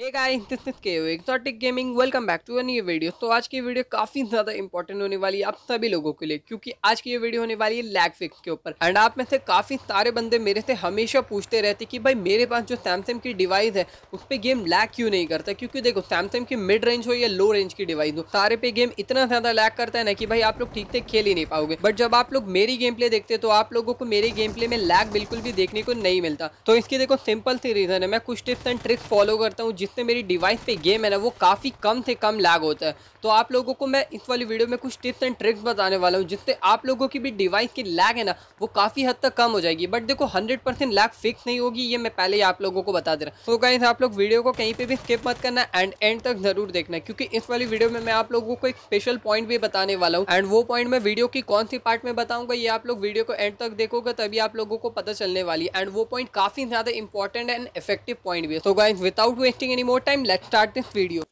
Hey guys this is exotic gaming welcome back to new video तो आज की video काफ़ी ज़्यादा इंपॉर्टेंट होने वाली है आप सभी लोगों के लिए क्योंकि आज की ये वीडियो होने वाली है लैग फिक्स के ऊपर एंड आप में से काफ़ी सारे बंदे मेरे से हमेशा पूछते रहते कि भाई मेरे पास जो सैमसंग की डिवाइस है उस पर गेम लैक क्यों नहीं करता क्योंकि देखो सैमसंग की मिड रेंज हो या लो रेंज की डिवाइस हो सारे पे गेम इतना ज़्यादा लैक करता है ना कि भाई आप लोग ठीक से खेल ही नहीं पाओगे बट जब आप लोग मेरी गेम प्ले देखते तो आप लोगों को मेरे गेम प्ले में लैक बिल्कुल भी देखने को नहीं मिलता तो इसकी देखो सिंपल सी रीज़न है मैं कुछ टिप्स एंड ट्रिक्स फॉलो करता हूँ जितने मेरी डिवाइस पे गेम है ना वो काफ़ी कम से कम लैग होता है तो आप लोगों को मैं इस वाली वीडियो में कुछ टिप्स एंड ट्रिक्स बताने वाला हूँ जिससे आप लोगों की भी डिवाइस की लैग है ना वो काफ़ी हद तक कम हो जाएगी बट देखो हंड्रेड परसेंट लैग फिक्स नहीं होगी ये मैं पहले ही आप लोगों को बता दे रहा हूँ तो कहीं आप लोग वीडियो को कहीं पर भी स्किप मत करना एंड एंड तक ज़रूर देखना क्योंकि इस वाली वीडियो में मैं आप लोगों को एक स्पेशल पॉइंट भी बताने वाला हूँ एंड वो पॉइंट मैं वीडियो की कौन सी पार्ट में बताऊँगा ये आप लोग वीडियो को एंड तक देखोगे तभी आप लोगों को पता चलने वाली एंड वो पॉइंट काफ़ी ज़्यादा इंपॉर्टेंट एंड इफेक्टिव पॉइंट भी है तो guys without wasting any more time, let's start this video.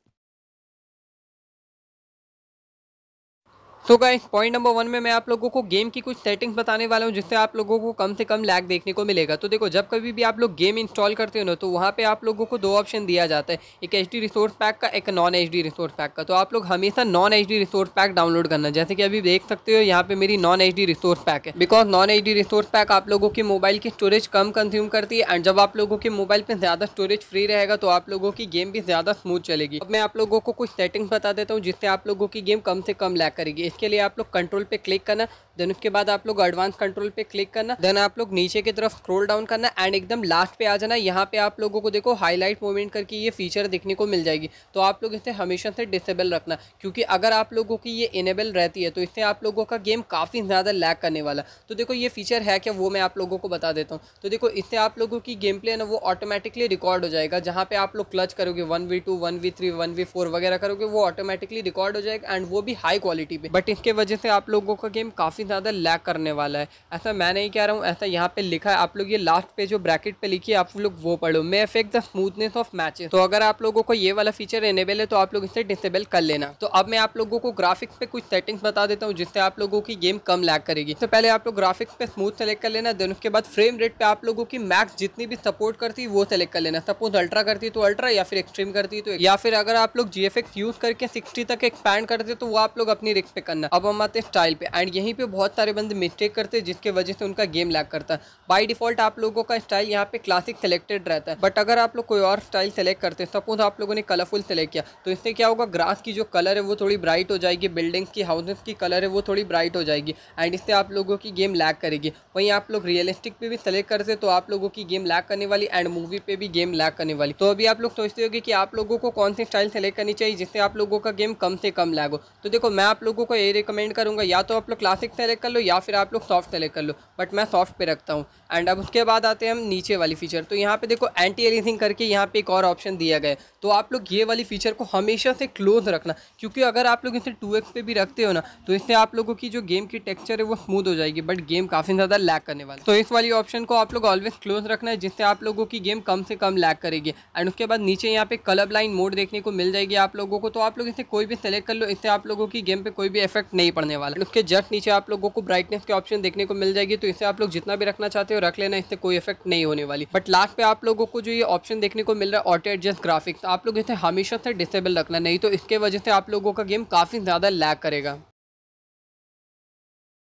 तो गाइज पॉइंट नंबर वन में मैं आप लोगों को गेम की कुछ सेटिंग्स बताने वाला हूँ जिससे आप लोगों को कम से कम लैग देखने को मिलेगा तो देखो जब कभी भी आप लोग गेम इंस्टॉल करते हो ना तो वहाँ पे आप लोगों को दो ऑप्शन दिया जाता है एक एच डी रिसोर्स पैक का एक non H D resource pack का तो आप लोग हमेशा non H D resource pack download करना जैसे कि अभी देख सकते हो यहाँ पे मेरी non H D resource pack है because non H D resource pack आप लोगों के मोबाइल की स्टोरेज कम कंज्यूम करती है एंड जब आप लोगों के मोबाइल पर ज़्यादा स्टोरेज फ्री रहेगा तो आप लोगों की गेम भी ज़्यादा स्मूथ चलेगी अब मैं आप लोगों को कुछ सेटिंग्स बता देता हूँ जिससे आप लोगों की गेम कम से कम लैग करेगी इसके लिए आप लोग कंट्रोल पे क्लिक करना देन उसके बाद आप लोग एडवांस कंट्रोल पे क्लिक करना देन आप लोग नीचे की तरफ स्क्रोल डाउन करना एंड एकदम लास्ट पे आ जाना यहाँ पे आप लोगों को देखो हाईलाइट मूवमेंट करके ये फीचर देखने को मिल जाएगी तो आप लोग इसे हमेशा से डिसेबल रखना क्योंकि अगर आप लोगों की ये इनेबल रहती है तो इससे आप लोगों का गेम काफ़ी ज़्यादा लैक करने वाला तो देखो ये फीचर है क्या वो मैं आप लोगों को बता देता हूँ तो देखो इससे आप लोगों की गेम प्ले ना वो ऑटोमेटिकली रिकॉर्ड हो जाएगा जहाँ पे आप लोग क्लच करोगे one v two one v three one v four वगैरह करोगे वो ऑटोमेटिकली रिकॉर्ड हो जाएगा एंड वो भी हाई क्वालिटी पे बट बट इसके वजह से आप लोगों का गेम काफ़ी ज़्यादा लैक करने वाला है ऐसा मैं नहीं कह रहा हूँ ऐसा यहाँ पे लिखा है आप लोग ये लास्ट पे जो ब्रैकेट पे लिखी है आप लोग वो पढ़ो may affect the smoothness of matches तो अगर आप लोगों को ये वाला फीचर एनेबल है तो आप लोग इसे डिसेबल कर लेना तो अब मैं आप लोगों को ग्राफिक्स पे कुछ सेटिंग्स बता देता हूँ जिससे आप लोगों की गेम कम लैक करेगी तो पहले आप लोग ग्राफिक्स पे स्मूथ सेलेक्ट कर लेना देन उसके बाद फ्रेम रेट पर आप लोगों की मैक्स जितनी भी सपोर्ट करती है वो सेलेक्ट कर लेना सपोज अल्ट्रा करती है तो अल्ट्रा या फिर एक्सट्रीम करती है तो या फिर अगर आप लोग जी यूज़ करके सिक्सटी तक एक्सपैंड करते तो वो आप लोग अपनी रिक्स पे करना अब हम आते हैं स्टाइल पे एंड यहीं पे बहुत सारे बंदे मिस्टेक करते हैं जिसके वजह से उनका गेम लैग करता है बाई डिफॉल्ट आप लोगों का स्टाइल यहाँ पे क्लासिक सेलेक्टेड रहता है बट अगर आप लोग कोई और स्टाइल सेलेक्ट करते हैं सपोज आप लोगों ने कलरफुल सेलेक्ट किया तो इससे क्या होगा ग्रास की जो कलर है वो थोड़ी ब्राइट हो जाएगी बिल्डिंग्स की हाउसेस की कलर है वो थोड़ी ब्राइट हो जाएगी एंड इससे आप लोगों की गेम लैग करेगी वहीं आप लोग रियलिस्टिक पे भी सेलेक्ट करते तो आप लोगों की गेम लैग करने वाली एंड मूवी पे भी गेम लैग करने वाली तो अभी आप लोग सोचते होगे कि आप लोगों को कौन सी स्टाइल सेलेक्ट करनी चाहिए जिससे आप लोगों का गेम कम से कम लैग हो तो देखो मैं आप लोगों को यही रिकमेंड करूँगा या तो आप लोग क्लासिक सेलेक्ट कर लो या फिर आप लोग सॉफ्ट सेलेक्ट कर लो बट मैं सॉफ्ट पे रखता हूँ एंड अब उसके बाद आते हैं हम नीचे वाली फीचर तो यहाँ पे देखो एंटी एलिसिंग करके यहाँ पे एक और ऑप्शन दिया गया है तो आप लोग ये वाली फीचर को हमेशा से क्लोज रखना क्योंकि अगर आप लोग इसे टू पे भी रखते हो ना तो इससे आप लोगों की जो गेम की टेक्स्चर है वो स्मूथ हो जाएगी बट गेम काफ़ी ज़्यादा लैक करने वाला तो इस वाली ऑप्शन को आप लोग ऑलवेज क्लोज रखना है जिससे आप लोगों की गेम कम से कम लैक करेगी एंड उसके बाद नीचे यहाँ पे कलर लाइन मोड देखने को मिल जाएगी आप लोगों को तो आप लोग इसे कोई भी सेलेक्ट कर लो इससे आप लोगों की गेम पे कोई भी इफेक्ट नहीं पड़ने वाला उसके जस्ट नीचे आप लोगों को ब्राइटनेस के ऑप्शन देखने को मिल जाएगी तो इसे आप लोग जितना भी रखना चाहते हो रख लेना इससे कोई इफेक्ट नहीं होने वाली बट लास्ट पे आप लोगों को जो ये ऑप्शन देखने को मिल रहा है ऑटो एडजस्ट ग्राफिक्स आप लोग इसे हमेशा से डिसेबल रखना नहीं तो इसके वजह से आप लोगों का गेम काफ़ी ज़्यादा लैक करेगा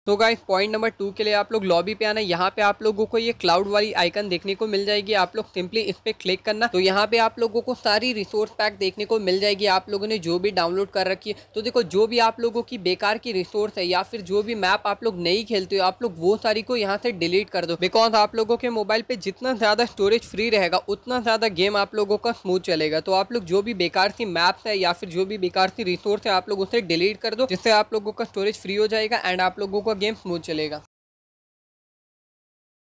तो गाइस पॉइंट नंबर टू के लिए आप लोग लॉबी पे आना यहाँ पे आप लोगों को ये क्लाउड वाली आइकन देखने को मिल जाएगी आप लोग सिंपली इस पे क्लिक करना तो यहाँ पे आप लोगों को सारी रिसोर्स पैक देखने को मिल जाएगी आप लोगों ने जो भी डाउनलोड कर रखी है तो देखो जो भी आप लोगों की बेकार की रिसोर्स है या फिर जो भी मैप आप लोग नहीं खेलते हो आप लोग वो सारी को यहाँ से डिलीट कर दो बिकॉज आप लोगों के मोबाइल पे जितना ज्यादा स्टोरेज फ्री रहेगा उतना ज्यादा गेम आप लोगों का स्मूथ चलेगा तो आप लोग जो भी बेकार सी मैप्स है या फिर जो भी बेकार सी रिसोर्स है आप लोग उसे डिलीट कर दो जिससे आप लोगों का स्टोरेज फ्री हो जाएगा एंड आप लोगों का गेम स्मूथ चलेगा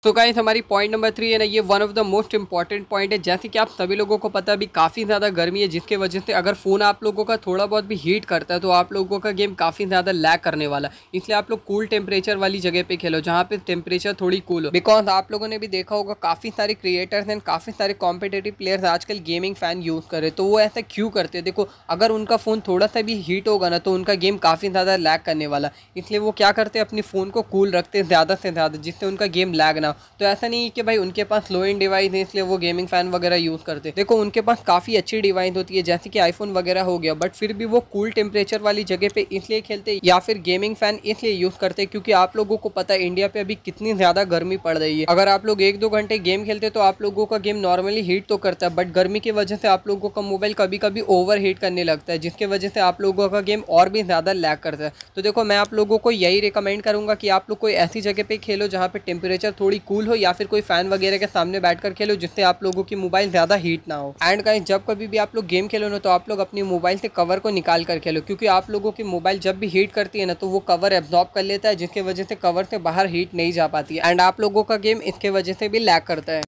तो गाइस हमारी पॉइंट नंबर थ्री है ना ये one of the most important point है जैसे कि आप सभी लोगों को पता है अभी काफ़ी ज़्यादा गर्मी है जिसके वजह से अगर फ़ोन आप लोगों का थोड़ा बहुत भी हीट करता है तो आप लोगों का गेम काफ़ी ज़्यादा लैक करने वाला है इसलिए आप लोग कूल टेम्परेचर वाली जगह पे खेलो जहाँ पर टेम्परेचर थोड़ी कूल हो बिकॉज आप लोगों ने भी देखा होगा काफ़ी सारे क्रिएटर्स एंड काफ़ी सारे कॉम्पिटेटिव प्लेयर्स आजकल गेमिंग फ़ैन यूज़ कर रहे तो वो ऐसा क्यों करते देखो अगर उनका फ़ोन थोड़ा सा भी हीट होगा ना तो उनका गेम काफ़ी ज़्यादा लैक करने वाला इसलिए वो क्या करते हैं अपने फ़ोन को कूल रखते हैं ज़्यादा से ज़्यादा जिससे उनका गेम लैग ना तो ऐसा नहीं कि भाई उनके पास लो इन डिवाइस है इसलिए वो गेमिंग फ़ैन वगैरह यूज़ करते देखो उनके पास काफ़ी अच्छी डिवाइस होती है जैसे कि आईफोन वगैरह हो गया बट फिर भी वो कूल टेम्परेचर वाली जगह पे इसलिए खेलते या फिर गेमिंग फ़ैन इसलिए यूज़ करते क्योंकि आप लोगों को पता है इंडिया पे अभी कितनी ज़्यादा गर्मी पड़ रही है अगर आप लोग एक दो घंटे गेम खेलते तो आप लोगों का गेम नॉर्मली हीट तो करता है बट गर्मी की वजह से आप लोगों का मोबाइल कभी कभी ओवर हीट करने लगता है जिसके वजह से आप लोगों का गेम और भी ज़्यादा लैक करता है तो देखो मैं आप लोगों को यही रिकमेंड करूंगा कि आप लोग कोई ऐसी जगह पे खेलो जहाँ पर टेम्परेचर थोड़ी थोड़ी कूल हो या फिर कोई फैन वगैरह के सामने बैठ कर खेलो जिससे आप लोगों की मोबाइल ज़्यादा हीट ना हो एंड कहीं जब कभी भी आप लोग गेम खेलो ना तो आप लोग अपने मोबाइल से कवर को निकाल कर खेलो क्योंकि आप लोगों की मोबाइल जब भी हीट करती है ना तो वो कवर एब्जॉर्ब कर लेता है जिसकी वजह से कवर से बाहर हीट नहीं जा पाती एंड आप लोगों का गेम इसके वजह से भी लैक करता है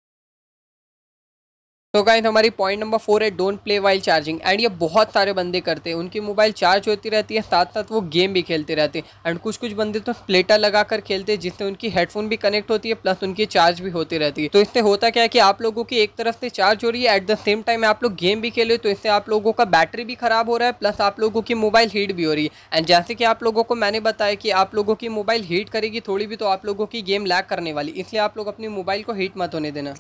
तो गाइस हमारी पॉइंट नंबर फोर है don't play while charging and ये बहुत सारे बंदे करते हैं उनकी मोबाइल चार्ज होती रहती है साथ साथ वो गेम भी खेलते रहते हैं एंड कुछ कुछ बंदे तो प्लेटा लगा कर खेलते हैं जिससे उनकी हेडफोन भी कनेक्ट होती है प्लस उनकी चार्ज भी होती रहती है तो इससे होता क्या है कि आप लोगों की एक तरफ से चार्ज हो रही है एट द सेम टाइम आप लोग गेम भी खेले तो इससे आप लोगों का बैटरी भी खराब हो रहा है प्लस आप लोगों की मोबाइल हीट भी हो रही है एंड जैसे कि आप लोगों को मैंने बताया कि आप लोगों की मोबाइल हीट करेगी थोड़ी भी तो आप लोगों की गेम लैग करने वाली इसलिए आप लोग अपनी मोबाइल को हीट मत होने देना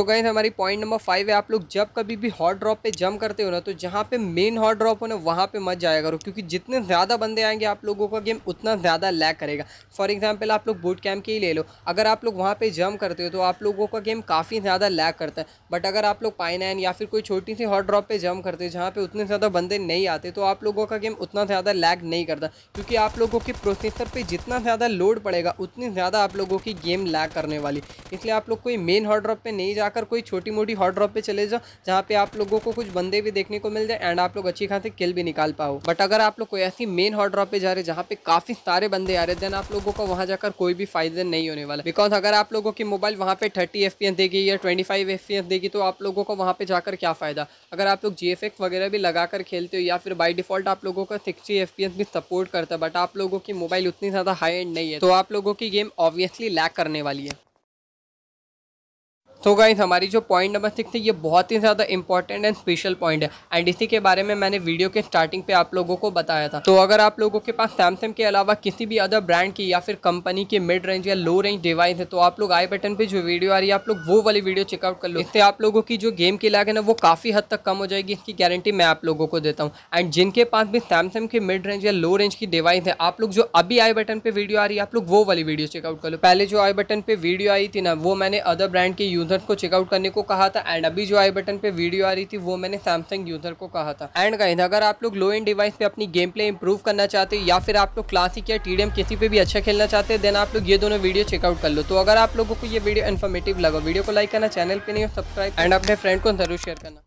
तो गई हमारी पॉइंट नंबर फाइव है आप लोग जब कभी भी हॉट ड्रॉप पे जम करते हो ना तो जहाँ पे मेन हॉट ड्रॉप हो ना वहाँ पे मत जाया करो क्योंकि जितने ज़्यादा बंदे आएंगे आप लोगों का गेम उतना ज़्यादा लैग करेगा फॉर एग्जाम्पल आप लोग बूट कैम्प के ही ले लो अगर आप लोग वहाँ पर जम करते हो तो आप लोगों का गेम काफ़ी ज़्यादा लैक करता है बट अगर आप लोग पाइन या फिर कोई छोटी सी हॉट ड्रॉप पर जम करते हो जहाँ पर उतने ज़्यादा बंदे नहीं आते तो आप लोगों का गेम उतना ज़्यादा लैक नहीं करता क्योंकि आप लोगों के प्रोसेसर पर जितना ज़्यादा लोड पड़ेगा उतनी ज़्यादा आप लोगों की गेम लैक करने वाली इसलिए आप लोग कोई मेन हॉट ड्रॉप पर नहीं जा जाकर कोई छोटी मोटी हॉट ड्रॉप पे चले जाओ जहाँ पे आप लोगों को कुछ बंदे भी देखने को मिल जाए एंड आप लोग अच्छी खासी किल भी निकाल पाओ बट अगर आप लोग कोई ऐसी मेन हॉट ड्रॉप पे जा रहे जहाँ पे काफी सारे बंदे आ रहे देन आप लोगों को वहाँ जाकर कोई भी फायदा नहीं होने वाला बिकॉज अगर आप लोगों की मोबाइल वहाँ पे थर्टी एफ देगी या ट्वेंटी फाइव देगी तो आप लोगों को वहाँ पे जाकर क्या फायदा अगर आप लोग जी वगैरह भी लगा कर खेलते हो या फिर बाई डिफॉल्ट आप लोगों का सिक्सटी एफ भी सपोर्ट करता है बट आप लोगों की मोबाइल उतनी ज़्यादा हाई एंड नहीं है तो आप लोगों की गेम ऑब्वियसली लैक करने वाली है तो गाइज हमारी जो पॉइंट नंबर सिक्स है ये बहुत ही ज़्यादा इंपॉर्टेंट एंड स्पेशल पॉइंट है एंड इसी के बारे में मैंने वीडियो के स्टार्टिंग पे आप लोगों को बताया था तो अगर आप लोगों के पास सैमसंग के अलावा किसी भी अदर ब्रांड की या फिर कंपनी के मिड रेंज या लो रेंज डिवाइस है तो आप लोग आई बटन पर जो वीडियो आ रही है आप लोग वो वाली वीडियो चेकआउट कर लो इससे आप लोगों की जो गेम की लागन है वो काफ़ी हद तक कम हो जाएगी इसकी गारंटी मैं आप लोगों को देता हूँ एंड जिनके पास भी सैमसंग के मिड रेंज या लो रेंज की डिवाइस है आप लोग जो अभी आई बटन पर वीडियो आ रही है आप लोग वो वाली वीडियो चेकआउट कर लो पहले जो आई बटन पर वीडियो आई थी ना वो मैंने अदर ब्रांड के यूज यूज़र को चेकआउट करने को कहा था एंड अभी जो आई बटन पे वीडियो आ रही थी वो मैंने सैमसंग यूज़र को कहा था एंड गाइज अगर आप लोग लो एंड डिवाइस पे अपनी गेम प्ले इंप्रूव करना चाहते हो या फिर आप लोग क्लासिक या टी किसी पे भी अच्छा खेलना चाहते हैं देन आप लोग ये दोनों वीडियो चेकआउट कर लो तो अगर आप लोगों को ये वीडियो इन्फॉर्मेटिव लगा वीडियो को लाइक करना चैनल पर नहीं हो सब्सक्राइब एंड अपने फ्रेंड को जरूर शेयर करना